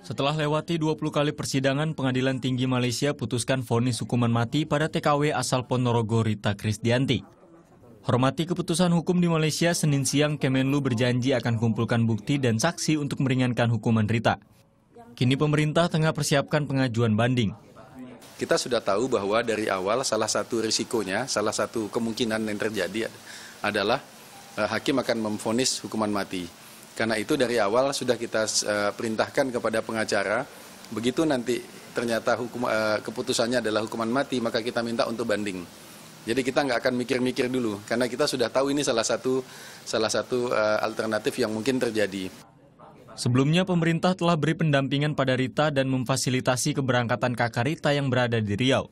Setelah lewati 20 kali persidangan, Pengadilan Tinggi Malaysia putuskan vonis hukuman mati pada TKW asal Ponorogo Rita Kristianti. Hormati keputusan hukum di Malaysia, Senin siang Kemenlu berjanji akan kumpulkan bukti dan saksi untuk meringankan hukuman Rita. Kini pemerintah tengah persiapkan pengajuan banding. Kita sudah tahu bahwa dari awal salah satu risikonya, salah satu kemungkinan yang terjadi adalah eh, hakim akan memfonis hukuman mati. Karena itu dari awal sudah kita eh, perintahkan kepada pengacara, begitu nanti ternyata hukum, eh, keputusannya adalah hukuman mati, maka kita minta untuk banding. Jadi kita nggak akan mikir-mikir dulu, karena kita sudah tahu ini salah satu salah satu eh, alternatif yang mungkin terjadi. Sebelumnya pemerintah telah beri pendampingan pada Rita dan memfasilitasi keberangkatan kakak Rita yang berada di Riau.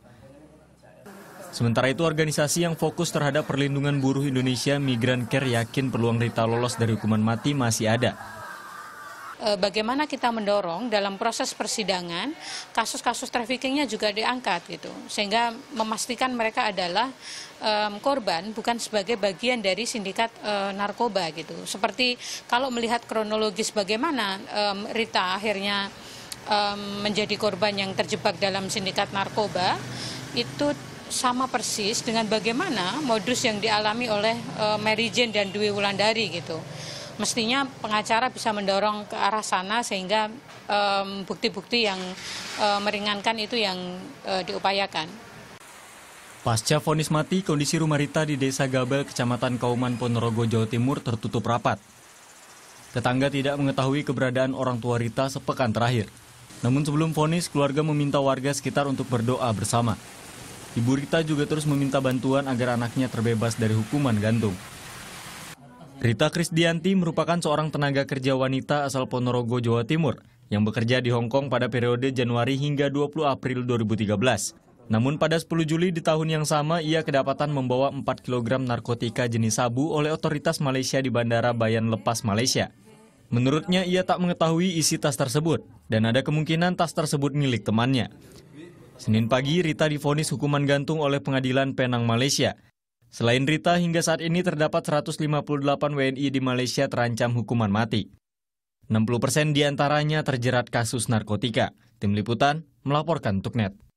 Sementara itu, organisasi yang fokus terhadap perlindungan buruh Indonesia, Migran Care, yakin peluang Rita lolos dari hukuman mati masih ada eh, bagaimana kita mendorong dalam proses persidangan kasus-kasus traffickingnya juga diangkat gitu sehingga memastikan mereka adalah um, korban bukan sebagai bagian dari sindikat um, narkoba gitu seperti kalau melihat kronologis bagaimana um, Rita akhirnya um, menjadi korban yang terjebak dalam sindikat narkoba itu sama persis dengan bagaimana modus yang dialami oleh e, Mary Jane dan Dwi Wulandari gitu. Mestinya pengacara bisa mendorong ke arah sana sehingga bukti-bukti um, yang um, meringankan itu yang um, diupayakan. Pasca vonis mati, kondisi rumah Rita di Desa Gabel, Kecamatan Kauman, Ponorogo, Jawa Timur tertutup rapat. Tetangga tidak mengetahui keberadaan orang tua Rita sepekan terakhir. Namun sebelum vonis, keluarga meminta warga sekitar untuk berdoa bersama. Ibu Rita juga terus meminta bantuan agar anaknya terbebas dari hukuman gantung. Rita Krisdianti merupakan seorang tenaga kerja wanita asal Ponorogo, Jawa Timur yang bekerja di Hong Kong pada periode Januari hingga 20 April 2013. Namun pada 10 Juli di tahun yang sama ia kedapatan membawa 4 kg narkotika jenis sabu oleh otoritas Malaysia di Bandara Bayan Lepas Malaysia. Menurutnya ia tak mengetahui isi tas tersebut dan ada kemungkinan tas tersebut milik temannya. Senin pagi, Rita difonis hukuman gantung oleh pengadilan Penang, Malaysia. Selain Rita, hingga saat ini terdapat 158 WNI di Malaysia terancam hukuman mati. 60 persen diantaranya terjerat kasus narkotika. Tim Liputan melaporkan untuk net.